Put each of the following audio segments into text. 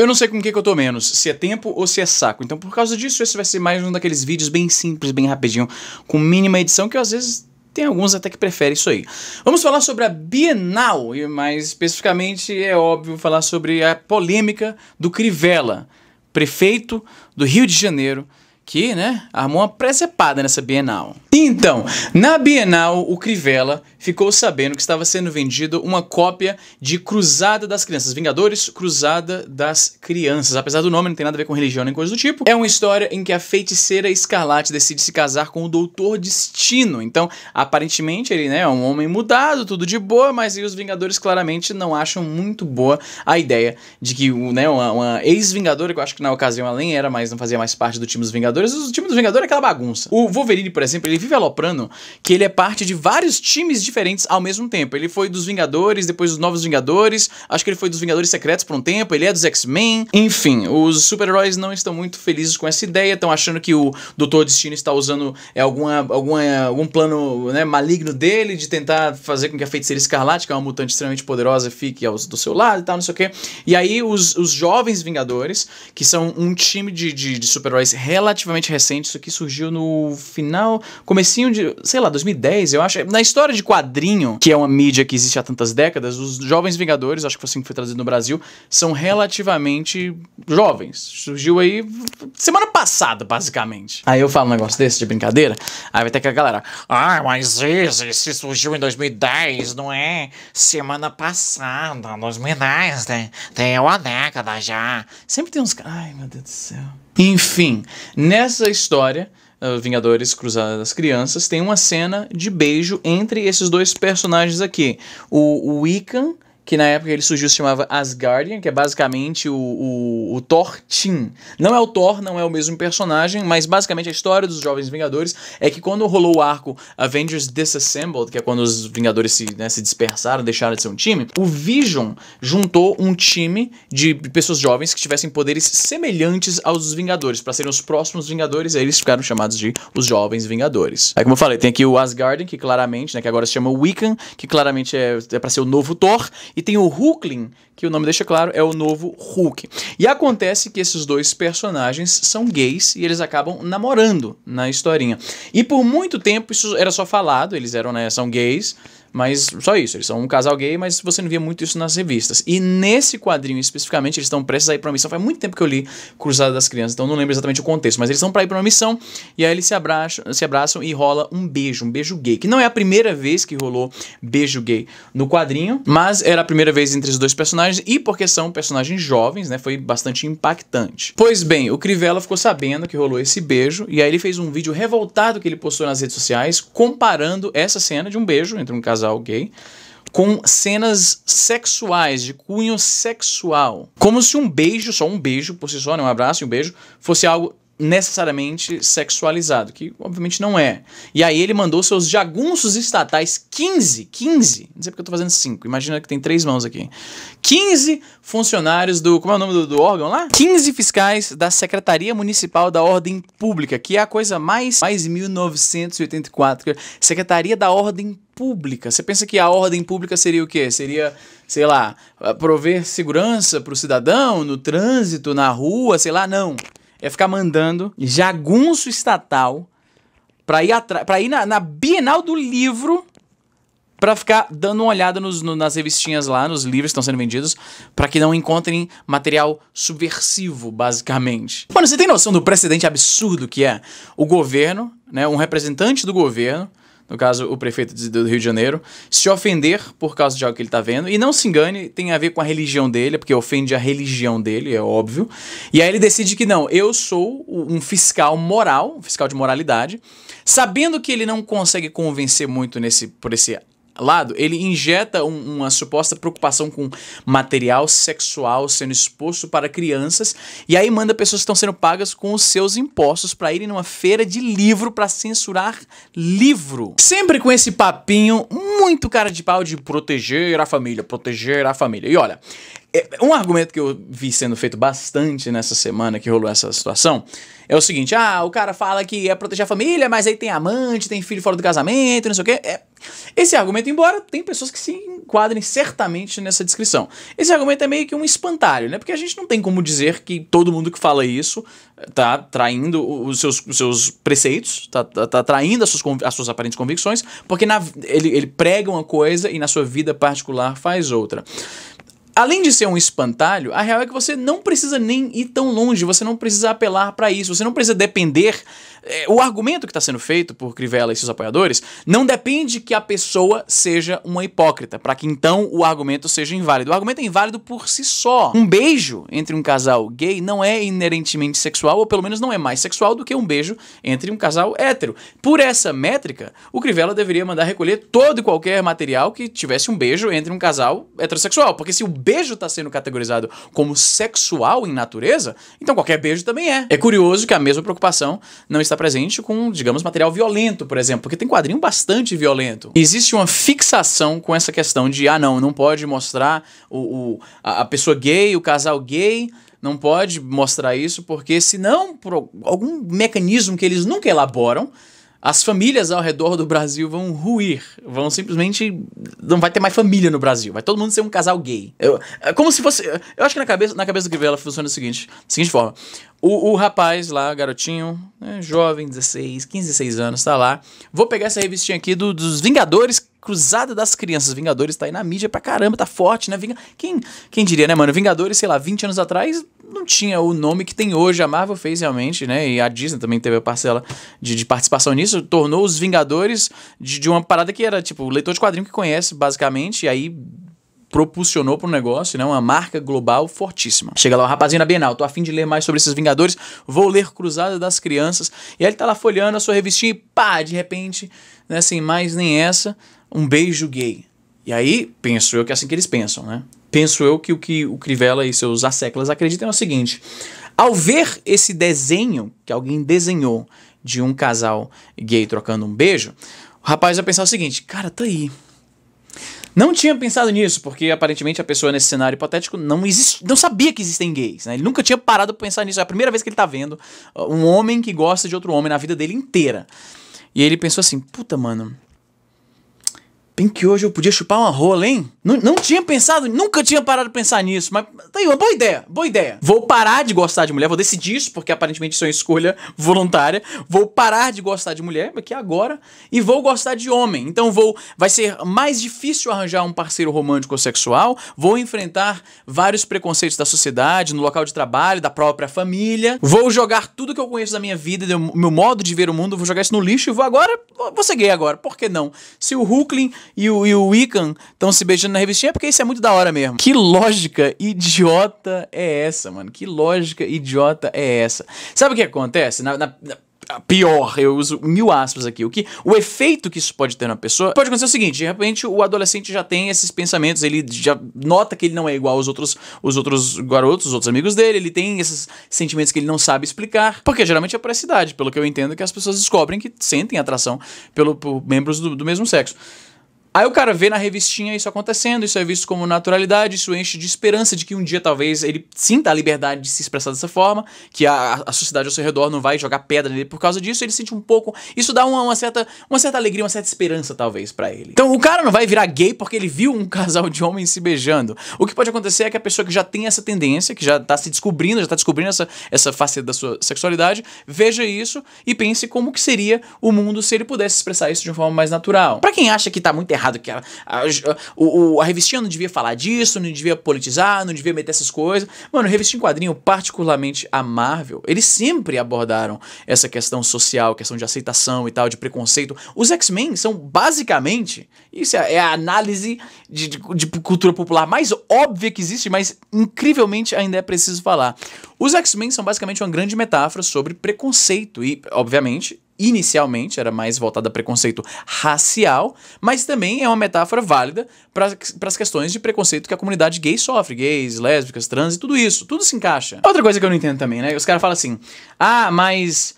Eu não sei com o que, que eu tô menos, se é tempo ou se é saco. Então, por causa disso, esse vai ser mais um daqueles vídeos bem simples, bem rapidinho, com mínima edição, que eu, às vezes tem alguns até que preferem isso aí. Vamos falar sobre a Bienal, e mais especificamente, é óbvio, falar sobre a polêmica do Crivella, prefeito do Rio de Janeiro, né, armou uma precepada nessa Bienal. Então, na Bienal, o Crivella ficou sabendo que estava sendo vendido uma cópia de Cruzada das Crianças. Vingadores, Cruzada das Crianças. Apesar do nome, não tem nada a ver com religião nem coisa do tipo. É uma história em que a feiticeira Escarlate decide se casar com o Doutor Destino. Então, aparentemente, ele né, é um homem mudado, tudo de boa, mas os Vingadores claramente não acham muito boa a ideia de que né, uma, uma ex-vingadora, que eu acho que na ocasião ela nem era, mas não fazia mais parte do time dos Vingadores, Vingadores, o time dos Vingadores é aquela bagunça. O Wolverine, por exemplo, ele vive aloprando que ele é parte de vários times diferentes ao mesmo tempo. Ele foi dos Vingadores, depois dos Novos Vingadores, acho que ele foi dos Vingadores Secretos por um tempo, ele é dos X-Men. Enfim, os super-heróis não estão muito felizes com essa ideia, estão achando que o Doutor Destino está usando é, alguma, alguma, algum plano né, maligno dele de tentar fazer com que a Feiticeira Escarlate, que é uma mutante extremamente poderosa, fique ao, do seu lado e tal, não sei o quê. E aí os, os jovens Vingadores, que são um time de, de, de super-heróis relativamente relativamente recente, isso aqui surgiu no final, comecinho de, sei lá, 2010, eu acho. Na história de quadrinho, que é uma mídia que existe há tantas décadas, os Jovens Vingadores, acho que foi assim que foi trazido no Brasil, são relativamente jovens. Surgiu aí semana passada, basicamente. Aí eu falo um negócio desse de brincadeira, aí vai ter a galera, ah, mas esse, se surgiu em 2010, não é? Semana passada, 2010, tem né? Tem uma década já. Sempre tem uns... Ai, meu Deus do céu. Enfim, nessa história, eh, Vingadores Cruzada das Crianças, tem uma cena de beijo entre esses dois personagens aqui. O, o Wiccan que na época ele surgiu se chamava Asgardian, que é basicamente o, o, o Thor Team. Não é o Thor, não é o mesmo personagem, mas basicamente a história dos Jovens Vingadores é que quando rolou o arco Avengers Disassembled, que é quando os Vingadores se, né, se dispersaram, deixaram de ser um time, o Vision juntou um time de pessoas jovens que tivessem poderes semelhantes aos dos Vingadores, para serem os próximos Vingadores, e aí eles ficaram chamados de os Jovens Vingadores. Aí como eu falei, tem aqui o Asgardian, que claramente, né, que agora se chama Wiccan, que claramente é, é para ser o novo Thor, e e tem o Hulkling, que o nome deixa claro, é o novo Hulk. E acontece que esses dois personagens são gays e eles acabam namorando na historinha. E por muito tempo isso era só falado, eles eram, né, são gays, mas só isso, eles são um casal gay, mas você não via muito isso nas revistas. E nesse quadrinho especificamente, eles estão prestes a ir pra uma missão. Faz muito tempo que eu li Cruzada das Crianças, então não lembro exatamente o contexto, mas eles estão pra ir pra uma missão e aí eles se abraçam, se abraçam e rola um beijo, um beijo gay. Que não é a primeira vez que rolou beijo gay no quadrinho, mas era a primeira vez entre os dois personagens personagens e porque são personagens jovens, né? Foi bastante impactante. Pois bem, o Crivella ficou sabendo que rolou esse beijo e aí ele fez um vídeo revoltado que ele postou nas redes sociais comparando essa cena de um beijo entre um casal gay com cenas sexuais, de cunho sexual. Como se um beijo, só um beijo por si só, né? um abraço e um beijo, fosse algo necessariamente sexualizado, que obviamente não é. E aí ele mandou seus jagunços estatais, 15, 15, não sei porque eu tô fazendo 5, imagina que tem três mãos aqui. 15 funcionários do, como é o nome do, do, órgão lá? 15 fiscais da Secretaria Municipal da Ordem Pública, que é a coisa mais, mais 1984, é Secretaria da Ordem Pública. Você pensa que a ordem pública seria o quê? Seria, sei lá, prover segurança para o cidadão no trânsito, na rua, sei lá, não é ficar mandando jagunço estatal para ir, pra ir na, na Bienal do Livro para ficar dando uma olhada nos, no, nas revistinhas lá, nos livros que estão sendo vendidos, para que não encontrem material subversivo, basicamente. Mano, você tem noção do precedente absurdo que é o governo, né, um representante do governo, no caso o prefeito do Rio de Janeiro, se ofender por causa de algo que ele está vendo, e não se engane, tem a ver com a religião dele, é porque ofende a religião dele, é óbvio. E aí ele decide que não, eu sou um fiscal moral, um fiscal de moralidade, sabendo que ele não consegue convencer muito nesse por esse lado, ele injeta um, uma suposta preocupação com material sexual sendo exposto para crianças e aí manda pessoas que estão sendo pagas com os seus impostos para irem numa feira de livro para censurar livro. Sempre com esse papinho muito cara de pau de proteger a família, proteger a família. E olha, é, um argumento que eu vi sendo feito bastante nessa semana que rolou essa situação é o seguinte: ah, o cara fala que é proteger a família, mas aí tem amante, tem filho fora do casamento, não sei o quê. É, esse argumento, embora tem pessoas que se enquadrem certamente nessa descrição, esse argumento é meio que um espantalho, né? Porque a gente não tem como dizer que todo mundo que fala isso eh, tá traindo os seus, os seus preceitos, tá, tá, tá traindo as suas, as suas aparentes convicções, porque na, ele, ele prega uma coisa e na sua vida particular faz outra. Além de ser um espantalho, a real é que você não precisa nem ir tão longe, você não precisa apelar para isso, você não precisa depender é, o argumento que está sendo feito por Crivella e seus apoiadores não depende que a pessoa seja uma hipócrita, para que então o argumento seja inválido. O argumento é inválido por si só. Um beijo entre um casal gay não é inerentemente sexual, ou pelo menos não é mais sexual do que um beijo entre um casal hétero. Por essa métrica, o Crivella deveria mandar recolher todo e qualquer material que tivesse um beijo entre um casal heterossexual, porque se o beijo está sendo categorizado como sexual em natureza, então qualquer beijo também é. É curioso que a mesma preocupação não está está presente com, digamos, material violento, por exemplo, porque tem quadrinho bastante violento. Existe uma fixação com essa questão de, ah, não, não pode mostrar o, o a, a pessoa gay, o casal gay, não pode mostrar isso, porque senão, por algum mecanismo que eles nunca elaboram, as famílias ao redor do Brasil vão ruir, vão simplesmente não vai ter mais família no Brasil, vai todo mundo ser um casal gay. Eu, é como se fosse, eu acho que na cabeça, na cabeça do Crivella funciona o seguinte, da seguinte forma. O, o rapaz lá, garotinho, né, jovem, 16, 15, 16 anos, tá lá. Vou pegar essa revistinha aqui do, dos Vingadores Cruzada das Crianças. Vingadores tá aí na mídia pra caramba, tá forte, né? Ving... Quem, quem diria, né, mano? Vingadores, sei lá, 20 anos atrás, não tinha o nome que tem hoje. A Marvel fez realmente, né? E a Disney também teve a parcela de, de participação nisso. Tornou os Vingadores de, de, uma parada que era, tipo, o leitor de quadrinho que conhece, basicamente. E aí propulsionou para o negócio, né? Uma marca global fortíssima. Chega lá o rapazinho na Bienal, tô afim de ler mais sobre esses Vingadores, vou ler Cruzada das Crianças. E aí ele tá lá folheando a sua revistinha e pá, de repente, né? Sem mais nem essa, um beijo gay. E aí, penso eu que é assim que eles pensam, né? Penso eu que o que o Crivella e seus asseclas acreditam é o seguinte: ao ver esse desenho que alguém desenhou de um casal gay trocando um beijo, o rapaz vai pensar o seguinte: cara, tá aí. Não tinha pensado nisso, porque aparentemente a pessoa nesse cenário hipotético não, existe, não sabia que existem gays, né? Ele nunca tinha parado pra pensar nisso. É a primeira vez que ele tá vendo uh, um homem que gosta de outro homem na vida dele inteira. E ele pensou assim: puta, mano, Bem que hoje eu podia chupar uma rola, hein? Não, não tinha pensado, nunca tinha parado de pensar nisso, mas tem tá uma boa ideia, boa ideia. Vou parar de gostar de mulher, vou decidir isso, porque aparentemente isso é uma escolha voluntária. Vou parar de gostar de mulher, aqui agora, e vou gostar de homem. Então vou, vai ser mais difícil arranjar um parceiro romântico ou sexual, vou enfrentar vários preconceitos da sociedade, no local de trabalho, da própria família. Vou jogar tudo que eu conheço da minha vida, do meu modo de ver o mundo, vou jogar isso no lixo e vou agora, vou ser gay agora, por que não? Se o Hulkling e o, e o Wiccan estão se beijando na revistinha porque isso é muito da hora mesmo. Que lógica idiota é essa, mano? Que lógica idiota é essa? Sabe o que acontece? na, na, na pior, eu uso mil aspas aqui, o que o efeito que isso pode ter na pessoa pode acontecer o seguinte, de repente o adolescente já tem esses pensamentos, ele já nota que ele não é igual aos outros, os outros garotos, os outros amigos dele, ele tem esses sentimentos que ele não sabe explicar, porque geralmente é por essa idade, pelo que eu entendo que as pessoas descobrem que sentem atração pelo, por membros do, do mesmo sexo. Aí o cara vê na revistinha isso acontecendo, isso é visto como naturalidade, isso enche de esperança de que um dia talvez ele sinta a liberdade de se expressar dessa forma, que a, a sociedade ao seu redor não vai jogar pedra nele por causa disso, ele sente um pouco. Isso dá uma, uma certa, uma certa alegria, uma certa esperança, talvez, para ele. Então o cara não vai virar gay porque ele viu um casal de homens se beijando. O que pode acontecer é que a pessoa que já tem essa tendência, que já tá se descobrindo, já tá descobrindo essa, essa faceta da sua sexualidade, veja isso e pense como que seria o mundo se ele pudesse expressar isso de uma forma mais natural. Para quem acha que tá muito errado, errado, que a, a, a, a, revistinha não devia falar disso, não devia politizar, não devia meter essas coisas. Mano, revista em quadrinho, particularmente a Marvel, eles sempre abordaram essa questão social, questão de aceitação e tal, de preconceito. Os X-Men são basicamente, isso é, é a análise de, de, de cultura popular mais óbvia que existe, mas incrivelmente ainda é preciso falar. Os X-Men são basicamente uma grande metáfora sobre preconceito e, obviamente, inicialmente era mais voltada a preconceito racial, mas também é uma metáfora válida para as questões de preconceito que a comunidade gay sofre, gays, lésbicas, trans e tudo isso, tudo se encaixa. Outra coisa que eu não entendo também, né? Os caras falam assim: "Ah, mas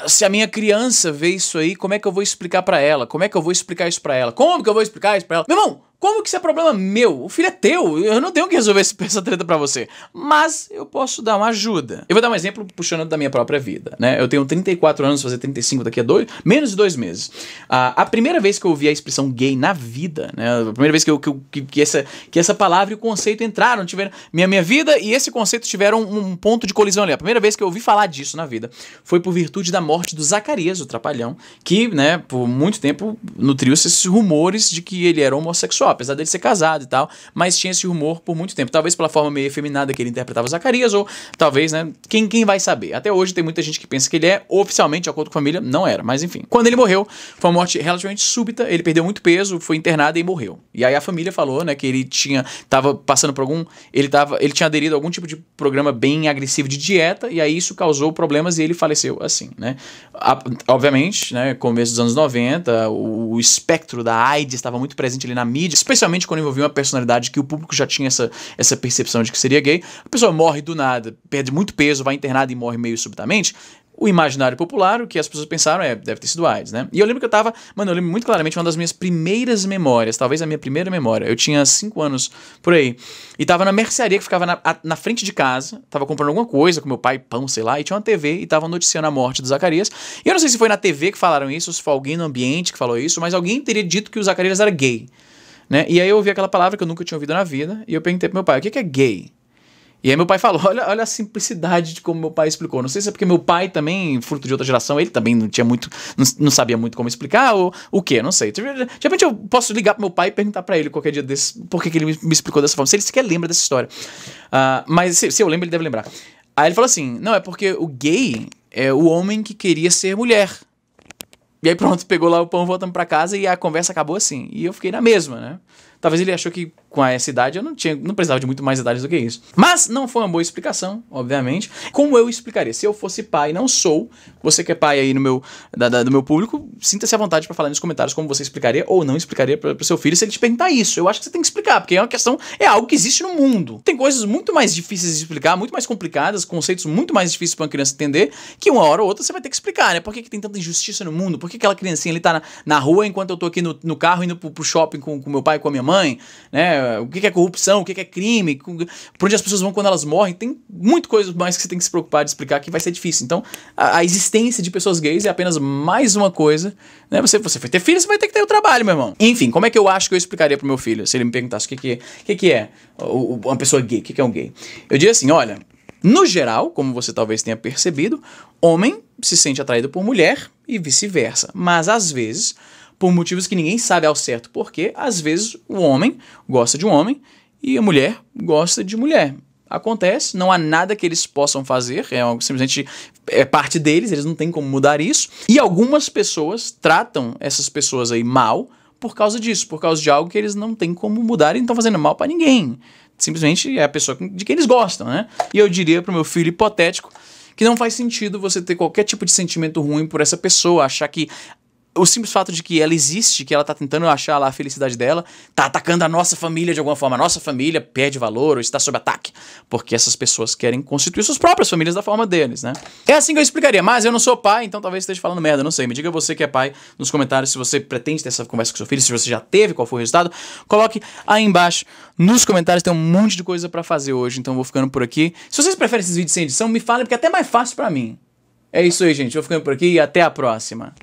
ah, se a minha criança vê isso aí, como é que eu vou explicar para ela? Como é que eu vou explicar isso para ela? Como que eu vou explicar isso para ela?" Meu irmão, como que isso é problema meu? O filho é teu, eu não tenho que resolver essa treta para você. Mas eu posso dar uma ajuda. Eu vou dar um exemplo puxando da minha própria vida, né? Eu tenho 34 anos, fazer 35 daqui a dois, menos de dois meses. Ah, a primeira vez que eu ouvi a expressão gay na vida, né? A primeira vez que, eu, que, que, que essa, que essa palavra e o conceito entraram, tiveram minha, minha vida e esse conceito tiveram um, ponto de colisão ali. A primeira vez que eu ouvi falar disso na vida foi por virtude da morte do Zacarias, o trapalhão, que, né, por muito tempo nutriu-se esses rumores de que ele era homossexual apesar dele ser casado e tal, mas tinha esse rumor por muito tempo. Talvez pela forma meio efeminada que ele interpretava Zacarias, ou talvez, né? Quem, quem vai saber? Até hoje tem muita gente que pensa que ele é, oficialmente, de acordo com a família, não era, mas enfim. Quando ele morreu, foi uma morte relativamente súbita, ele perdeu muito peso, foi internado e morreu. E aí a família falou, né, que ele tinha, tava passando por algum, ele tava, ele tinha aderido a algum tipo de programa bem agressivo de dieta, e aí isso causou problemas e ele faleceu assim, né? A, obviamente, né, começo dos anos 90, o, o espectro da AIDS estava muito presente ali na mídia, especialmente quando envolvia uma personalidade que o público já tinha essa, essa percepção de que seria gay, a pessoa morre do nada, perde muito peso, vai internada e morre meio subitamente, o imaginário popular, o que as pessoas pensaram é, deve ter sido AIDS, né? E eu lembro que eu tava, mano, eu lembro muito claramente uma das minhas primeiras memórias, talvez a minha primeira memória. Eu tinha cinco anos por aí. E tava na mercearia que ficava na, a, na, frente de casa, tava comprando alguma coisa com meu pai, pão, sei lá, e tinha uma TV e tava noticiando a morte do Zacarias. E eu não sei se foi na TV que falaram isso, ou se foi alguém no ambiente que falou isso, mas alguém teria dito que o Zacarias era gay. Né? E aí eu ouvi aquela palavra que eu nunca tinha ouvido na vida, e eu perguntei pro meu pai, o que, é gay? E aí meu pai falou, olha, olha a simplicidade de como meu pai explicou. Não sei se é porque meu pai também, fruto de outra geração, ele também não tinha muito, não, não sabia muito como explicar ou o que, não sei. De repente eu posso ligar pro meu pai e perguntar para ele qualquer dia desse, por que, ele me, me, explicou dessa forma, se ele sequer lembra dessa história. Uh, mas se, se eu lembro, ele deve lembrar. Aí ele falou assim, não, é porque o gay é o homem que queria ser mulher. E aí pronto, pegou lá o pão, voltamos para casa e a conversa acabou assim. E eu fiquei na mesma, né? Talvez ele achou que com essa idade eu não tinha, não precisava de muito mais idade do que isso. Mas não foi uma boa explicação, obviamente. Como eu explicaria? Se eu fosse pai, não sou. Você que é pai aí no meu, da, da, do meu público, sinta-se à vontade para falar nos comentários como você explicaria ou não explicaria para o seu filho se ele te perguntar isso. Eu acho que você tem que explicar, porque é uma questão, é algo que existe no mundo. Tem coisas muito mais difíceis de explicar, muito mais complicadas, conceitos muito mais difíceis para uma criança entender, que uma hora ou outra você vai ter que explicar, né? Por que, que tem tanta injustiça no mundo? Por que aquela criancinha ali tá na, na rua enquanto eu tô aqui no, no carro indo pro, pro shopping com, com meu pai e com a minha mãe? mãe, né? O que é corrupção, o que é crime, por onde as pessoas vão quando elas morrem. Tem muito coisa mais que você tem que se preocupar de explicar que vai ser difícil. Então, a, a existência de pessoas gays é apenas mais uma coisa, né? Você, você vai ter filho, você vai ter que ter o trabalho, meu irmão. Enfim, como é que eu acho que eu explicaria pro meu filho se ele me perguntasse o que, que, é, o que, que é uma pessoa gay, o que, que é um gay? Eu diria assim: olha, no geral, como você talvez tenha percebido, homem se sente atraído por mulher e vice-versa. Mas às vezes por motivos que ninguém sabe ao certo, porque às vezes o homem gosta de um homem e a mulher gosta de mulher. Acontece, não há nada que eles possam fazer, é simplesmente é parte deles, eles não têm como mudar isso. E algumas pessoas tratam essas pessoas aí mal por causa disso, por causa de algo que eles não têm como mudar e não estão fazendo mal para ninguém. Simplesmente é a pessoa de quem eles gostam, né? E eu diria pro meu filho hipotético que não faz sentido você ter qualquer tipo de sentimento ruim por essa pessoa, achar que o simples fato de que ela existe, que ela tá tentando achar lá a felicidade dela, tá atacando a nossa família de alguma forma. A nossa família perde valor ou está sob ataque, porque essas pessoas querem constituir suas próprias famílias da forma deles, né? É assim que eu explicaria, mas eu não sou pai, então talvez esteja falando merda, não sei. Me diga você que é pai nos comentários se você pretende ter essa conversa com seu filho, se você já teve, qual foi o resultado. Coloque aí embaixo nos comentários, tem um monte de coisa para fazer hoje, então vou ficando por aqui. Se vocês preferem esses vídeos sem edição, me falem, porque é até mais fácil para mim. É isso aí, gente. Vou ficando por aqui e até a próxima.